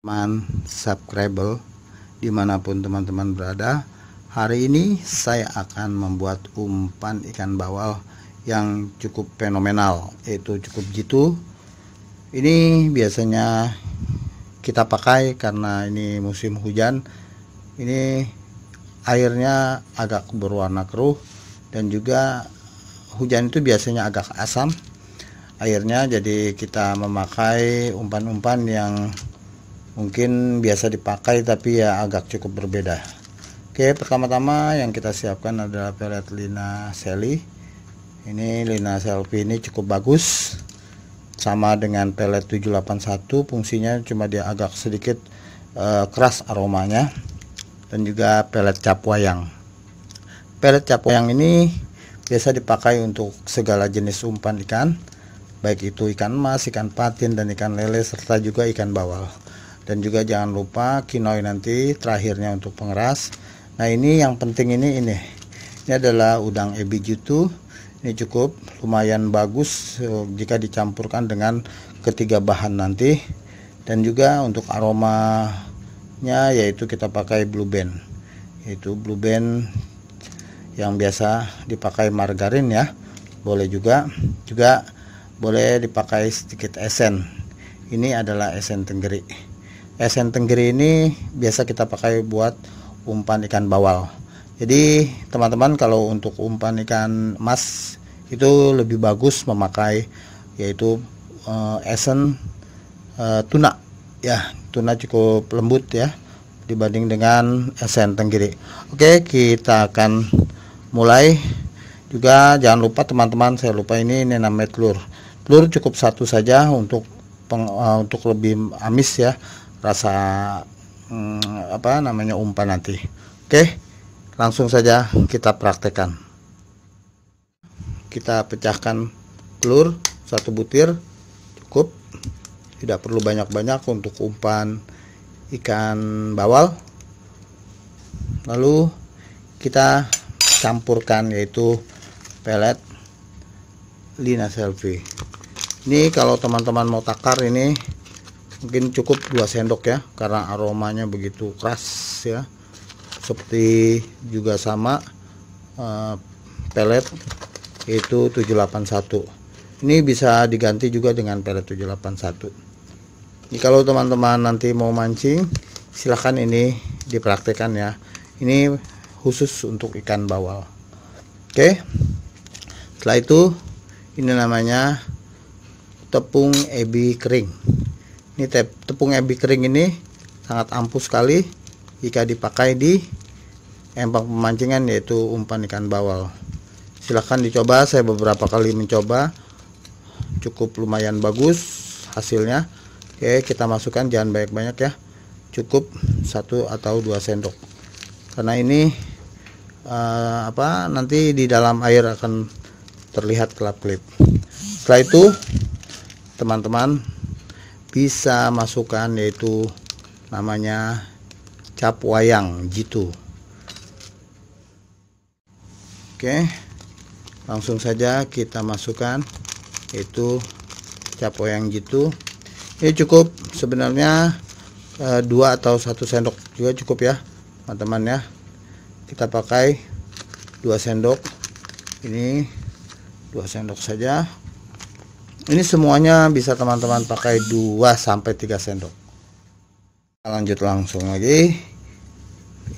teman subscriber dimanapun teman-teman berada hari ini saya akan membuat umpan ikan bawal yang cukup fenomenal yaitu cukup jitu ini biasanya kita pakai karena ini musim hujan ini airnya agak berwarna keruh dan juga hujan itu biasanya agak asam airnya jadi kita memakai umpan-umpan yang mungkin biasa dipakai tapi ya agak cukup berbeda oke pertama-tama yang kita siapkan adalah pelet lina seli ini lina selfie ini cukup bagus sama dengan pelet 781 fungsinya cuma dia agak sedikit uh, keras aromanya dan juga pelet cap wayang pelet cap wayang ini biasa dipakai untuk segala jenis umpan ikan baik itu ikan mas, ikan patin, dan ikan lele serta juga ikan bawal dan juga jangan lupa kinoi nanti terakhirnya untuk pengeras nah ini yang penting ini ini ini adalah udang ebi jitu. ini cukup lumayan bagus eh, jika dicampurkan dengan ketiga bahan nanti dan juga untuk aromanya yaitu kita pakai blue band yaitu blue band yang biasa dipakai margarin ya boleh juga juga boleh dipakai sedikit esen ini adalah esen tenggeri Essen tenggiri ini biasa kita pakai buat umpan ikan bawal. Jadi teman-teman kalau untuk umpan ikan mas itu lebih bagus memakai yaitu uh, esen uh, tuna ya tuna cukup lembut ya dibanding dengan esen tenggiri. Oke kita akan mulai juga jangan lupa teman-teman saya lupa ini ini namanya telur telur cukup satu saja untuk peng, uh, untuk lebih amis ya rasa hmm, apa namanya umpan nanti. Oke, langsung saja kita praktekkan. Kita pecahkan telur satu butir cukup. Tidak perlu banyak-banyak untuk umpan ikan bawal. Lalu kita campurkan yaitu pelet lina selfie. Ini kalau teman-teman mau takar ini mungkin cukup 2 sendok ya karena aromanya begitu keras ya seperti juga sama uh, pelet itu 781 ini bisa diganti juga dengan pelet 781 ini kalau teman-teman nanti mau mancing silahkan ini dipraktekan ya ini khusus untuk ikan bawal oke setelah itu ini namanya tepung ebi kering ini tepung ebi kering ini sangat ampuh sekali jika dipakai di empang pemancingan yaitu umpan ikan bawal silahkan dicoba saya beberapa kali mencoba cukup lumayan bagus hasilnya oke kita masukkan jangan banyak-banyak ya cukup satu atau dua sendok karena ini uh, apa nanti di dalam air akan terlihat kelap-kelip setelah itu teman-teman bisa masukkan yaitu namanya cap wayang jitu oke langsung saja kita masukkan itu cap wayang jitu ini cukup sebenarnya e, atau satu sendok juga cukup ya teman-teman ya kita pakai dua sendok ini dua sendok saja ini semuanya bisa teman-teman pakai 2 sampai 3 sendok kita lanjut langsung lagi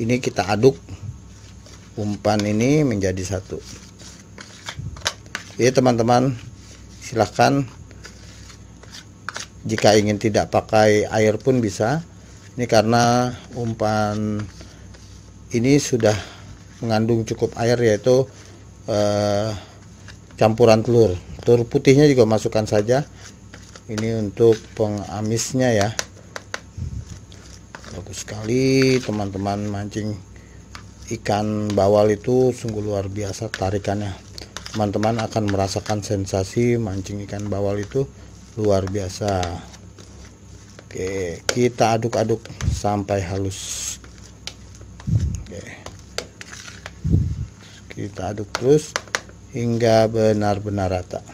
ini kita aduk umpan ini menjadi satu ya teman-teman silahkan jika ingin tidak pakai air pun bisa ini karena umpan ini sudah mengandung cukup air yaitu eh, campuran telur telur putihnya juga masukkan saja ini untuk pengamisnya ya bagus sekali teman-teman mancing ikan bawal itu sungguh luar biasa tarikannya teman-teman akan merasakan sensasi mancing ikan bawal itu luar biasa Oke, kita aduk-aduk sampai halus. Oke. Kita aduk terus hingga benar-benar rata.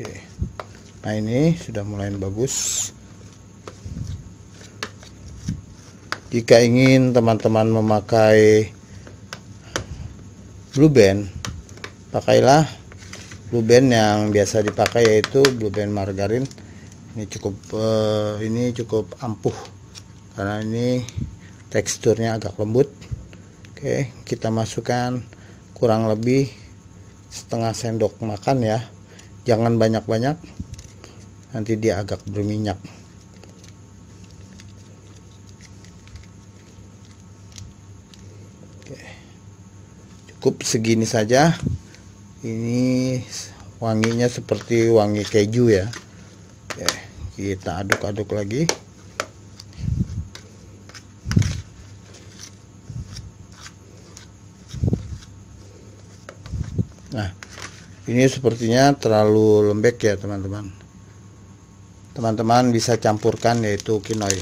oke nah ini sudah mulai bagus jika ingin teman-teman memakai blue band pakailah blue band yang biasa dipakai yaitu blue band margarin ini cukup eh, ini cukup ampuh karena ini teksturnya agak lembut oke kita masukkan kurang lebih setengah sendok makan ya jangan banyak-banyak nanti dia agak berminyak Oke. cukup segini saja ini wanginya seperti wangi keju ya Oke, kita aduk-aduk lagi ini sepertinya terlalu lembek ya teman-teman teman-teman bisa campurkan yaitu kinoi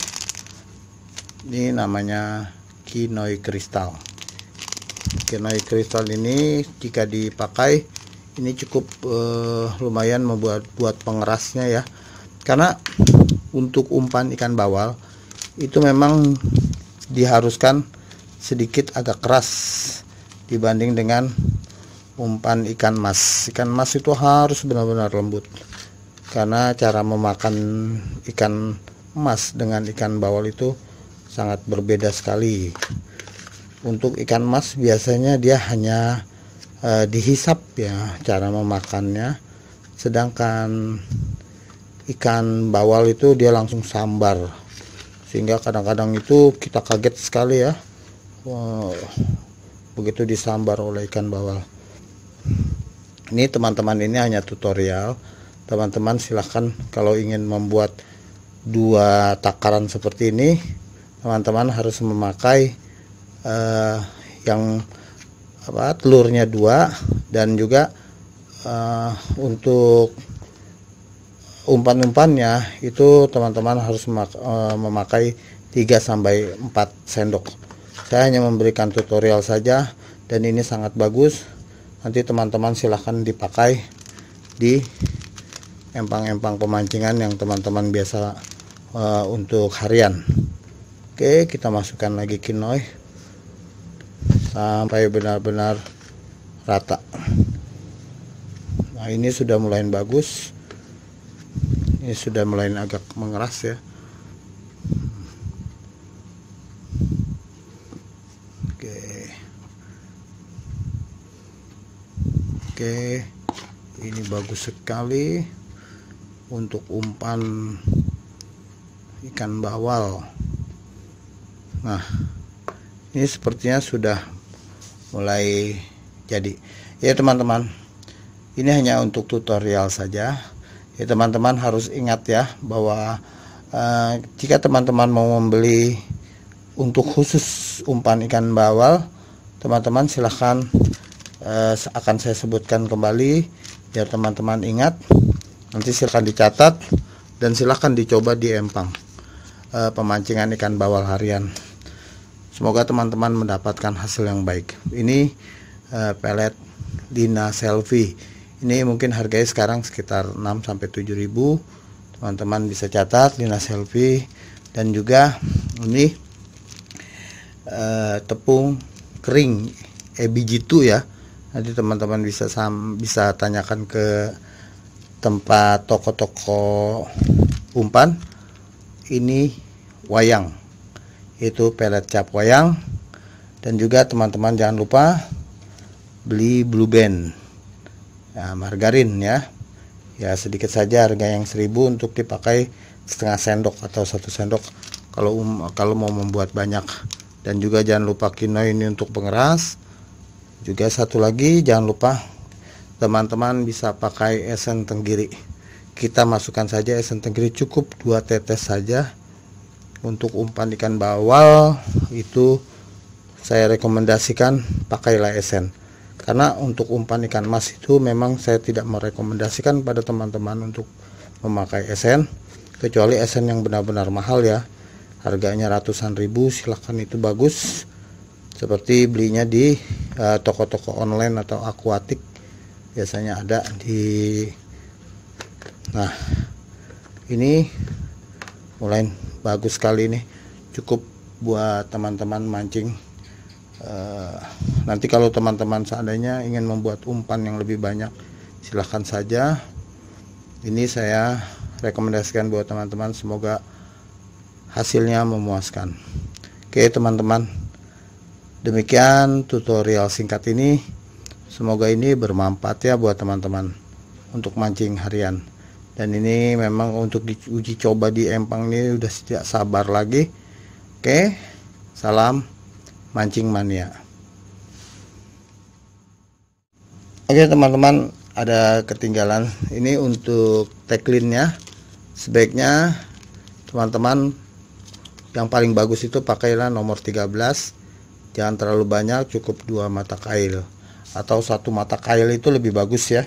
ini namanya kinoi kristal kinoi kristal ini jika dipakai ini cukup eh, lumayan membuat buat pengerasnya ya karena untuk umpan ikan bawal itu memang diharuskan sedikit agak keras dibanding dengan umpan ikan mas ikan mas itu harus benar-benar lembut karena cara memakan ikan mas dengan ikan bawal itu sangat berbeda sekali untuk ikan mas biasanya dia hanya e, dihisap ya cara memakannya sedangkan ikan bawal itu dia langsung sambar sehingga kadang-kadang itu kita kaget sekali ya wow, eh, begitu disambar oleh ikan bawal ini teman-teman ini hanya tutorial teman-teman silahkan kalau ingin membuat dua takaran seperti ini teman-teman harus memakai uh, yang apa telurnya dua dan juga uh, untuk umpan-umpannya itu teman-teman harus eh, memakai 3 sampai 4 sendok saya hanya memberikan tutorial saja dan ini sangat bagus nanti teman-teman silahkan dipakai di empang-empang pemancingan yang teman-teman biasa uh, untuk harian oke kita masukkan lagi kinoi sampai benar-benar rata nah ini sudah mulai bagus ini sudah mulai agak mengeras ya bagus sekali untuk umpan ikan bawal nah ini sepertinya sudah mulai jadi ya teman-teman ini hanya untuk tutorial saja ya teman-teman harus ingat ya bahwa eh, jika teman-teman mau membeli untuk khusus umpan ikan bawal teman-teman silahkan eh, akan saya sebutkan kembali ya teman-teman ingat nanti silahkan dicatat dan silahkan dicoba di empang e, pemancingan ikan bawal harian semoga teman-teman mendapatkan hasil yang baik ini e, pelet Dina Selfie ini mungkin harganya sekarang sekitar 6-7 ribu teman-teman bisa catat dina Selfie dan juga ini e, tepung kering EBG2 ya nanti teman-teman bisa sam bisa tanyakan ke tempat toko-toko umpan ini wayang itu pelet cap wayang dan juga teman-teman jangan lupa beli blue band ya, margarin ya ya sedikit saja harga yang seribu untuk dipakai setengah sendok atau satu sendok kalau um, kalau mau membuat banyak dan juga jangan lupa kino ini untuk pengeras juga satu lagi jangan lupa teman-teman bisa pakai esen tenggiri kita masukkan saja esen tenggiri cukup dua tetes saja untuk umpan ikan bawal itu saya rekomendasikan pakailah esen karena untuk umpan ikan mas itu memang saya tidak merekomendasikan pada teman-teman untuk memakai esen kecuali esen yang benar-benar mahal ya harganya ratusan ribu silahkan itu bagus seperti belinya di eh, toko-toko uh, online atau akuatik biasanya ada di nah ini mulai bagus sekali nih cukup buat teman-teman mancing uh, nanti kalau teman-teman seandainya ingin membuat umpan yang lebih banyak silahkan saja ini saya rekomendasikan buat teman-teman semoga hasilnya memuaskan oke teman-teman Demikian tutorial singkat ini. Semoga ini bermanfaat ya buat teman-teman untuk mancing harian. Dan ini memang untuk uji coba di empang ini udah tidak sabar lagi. Oke, salam mancing mania. Oke teman-teman, ada ketinggalan. Ini untuk tagline-nya. Sebaiknya teman-teman yang paling bagus itu pakailah nomor 13 jangan terlalu banyak cukup dua mata kail atau satu mata kail itu lebih bagus ya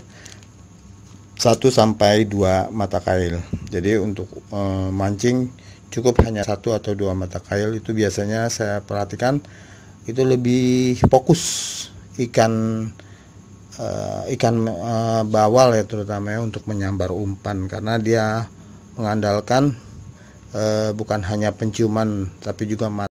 satu sampai dua mata kail jadi untuk e, mancing cukup hanya satu atau dua mata kail itu biasanya saya perhatikan itu lebih fokus ikan e, ikan e, bawal ya terutama ya untuk menyambar umpan karena dia mengandalkan e, bukan hanya penciuman tapi juga mata